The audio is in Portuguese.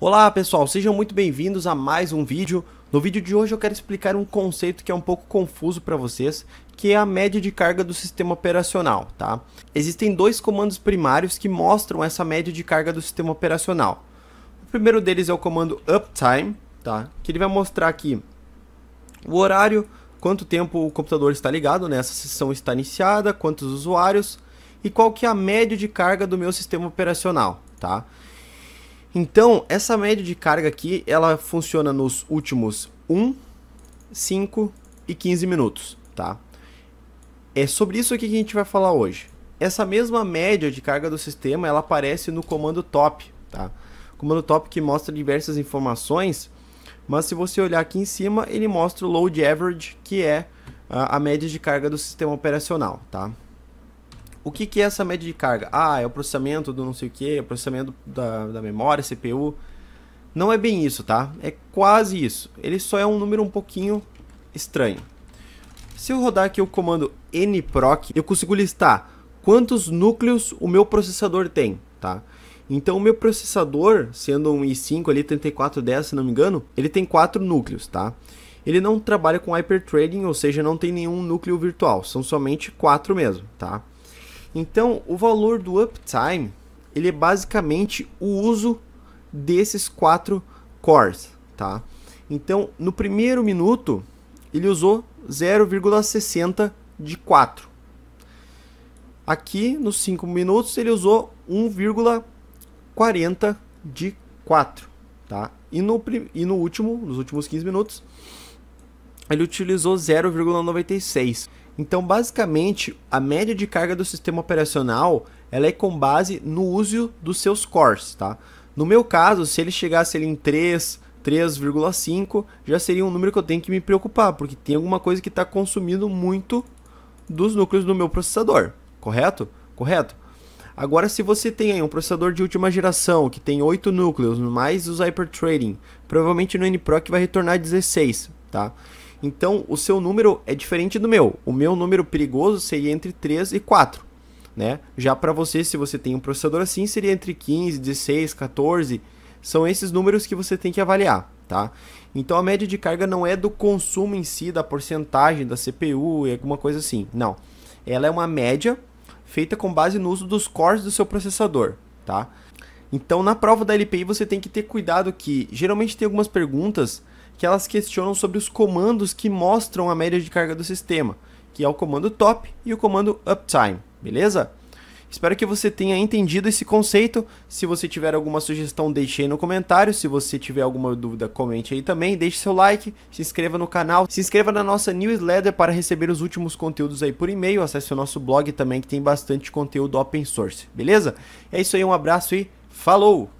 Olá pessoal, sejam muito bem-vindos a mais um vídeo. No vídeo de hoje eu quero explicar um conceito que é um pouco confuso para vocês, que é a média de carga do sistema operacional, tá? Existem dois comandos primários que mostram essa média de carga do sistema operacional. O primeiro deles é o comando uptime, tá? Que ele vai mostrar aqui o horário, quanto tempo o computador está ligado, né? Essa sessão está iniciada, quantos usuários e qual que é a média de carga do meu sistema operacional, tá? Então, essa média de carga aqui, ela funciona nos últimos 1, 5 e 15 minutos, tá? É sobre isso que a gente vai falar hoje. Essa mesma média de carga do sistema, ela aparece no comando top, tá? Comando top que mostra diversas informações, mas se você olhar aqui em cima, ele mostra o load average, que é a média de carga do sistema operacional, tá? o que, que é essa média de carga? Ah, é o processamento do não sei o que, é o processamento da, da memória, CPU. Não é bem isso, tá? É quase isso. Ele só é um número um pouquinho estranho. Se eu rodar aqui o comando nproc, eu consigo listar quantos núcleos o meu processador tem, tá? Então o meu processador, sendo um i5 ali 3410, se não me engano, ele tem quatro núcleos, tá? Ele não trabalha com hyperthreading, ou seja, não tem nenhum núcleo virtual, são somente quatro mesmo, tá? Então, o valor do uptime, ele é basicamente o uso desses quatro cores, tá? Então, no primeiro minuto, ele usou 0,60 de 4. Aqui, nos 5 minutos, ele usou 1,40 de 4, tá? E no, e no último, nos últimos 15 minutos, ele utilizou 0,96. Então, basicamente, a média de carga do sistema operacional ela é com base no uso dos seus cores, tá? No meu caso, se ele chegasse ali em 3, 3,5, já seria um número que eu tenho que me preocupar, porque tem alguma coisa que está consumindo muito dos núcleos do meu processador, correto? Correto. Agora, se você tem aí um processador de última geração que tem 8 núcleos, mais os hyperthreading, provavelmente no NPROC vai retornar 16, tá? Então, o seu número é diferente do meu. O meu número perigoso seria entre 3 e 4, né? Já para você, se você tem um processador assim, seria entre 15, 16, 14. São esses números que você tem que avaliar, tá? Então, a média de carga não é do consumo em si, da porcentagem da CPU e alguma coisa assim, não. Ela é uma média feita com base no uso dos cores do seu processador, tá? Então, na prova da LPI, você tem que ter cuidado que geralmente tem algumas perguntas que elas questionam sobre os comandos que mostram a média de carga do sistema, que é o comando top e o comando uptime, beleza? Espero que você tenha entendido esse conceito. Se você tiver alguma sugestão, deixe aí no comentário. Se você tiver alguma dúvida, comente aí também. Deixe seu like, se inscreva no canal, se inscreva na nossa newsletter para receber os últimos conteúdos aí por e-mail. Acesse o nosso blog também que tem bastante conteúdo open source, beleza? É isso aí, um abraço e falou!